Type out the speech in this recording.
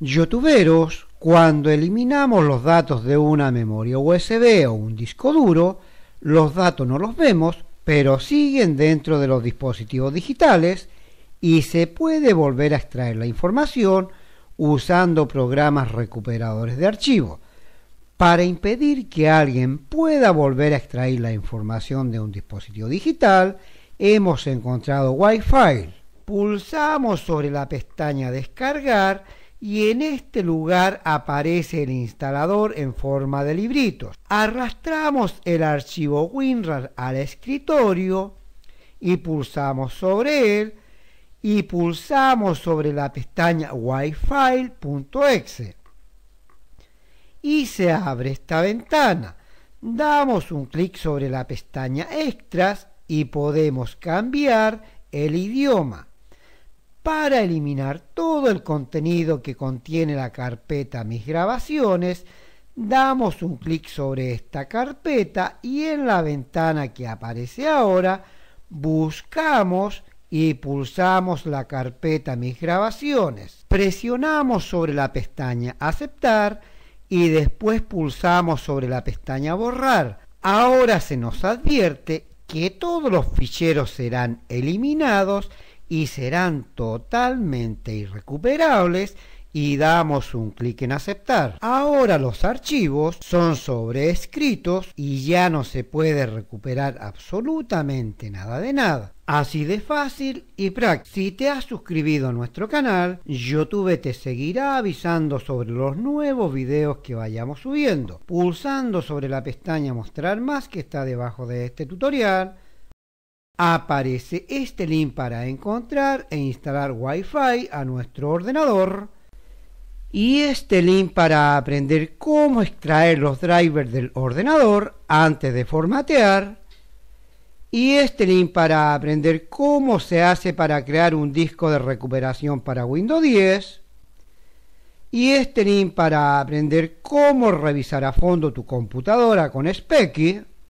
Youtuberos, cuando eliminamos los datos de una memoria USB o un disco duro, los datos no los vemos, pero siguen dentro de los dispositivos digitales y se puede volver a extraer la información usando programas recuperadores de archivos. Para impedir que alguien pueda volver a extraer la información de un dispositivo digital, hemos encontrado Wi-Fi. Pulsamos sobre la pestaña Descargar y en este lugar aparece el instalador en forma de libritos. Arrastramos el archivo WinRAR al escritorio y pulsamos sobre él y pulsamos sobre la pestaña wi y se abre esta ventana. Damos un clic sobre la pestaña Extras y podemos cambiar el idioma para eliminar todo el contenido que contiene la carpeta Mis grabaciones, damos un clic sobre esta carpeta y en la ventana que aparece ahora buscamos y pulsamos la carpeta Mis grabaciones. Presionamos sobre la pestaña Aceptar y después pulsamos sobre la pestaña Borrar. Ahora se nos advierte que todos los ficheros serán eliminados y serán totalmente irrecuperables y damos un clic en aceptar. Ahora los archivos son sobrescritos y ya no se puede recuperar absolutamente nada de nada. Así de fácil y práctico. Si te has suscribido a nuestro canal, YouTube te seguirá avisando sobre los nuevos videos que vayamos subiendo. Pulsando sobre la pestaña Mostrar más que está debajo de este tutorial, Aparece este link para encontrar e instalar Wi-Fi a nuestro ordenador y este link para aprender cómo extraer los drivers del ordenador antes de formatear y este link para aprender cómo se hace para crear un disco de recuperación para Windows 10 y este link para aprender cómo revisar a fondo tu computadora con Specky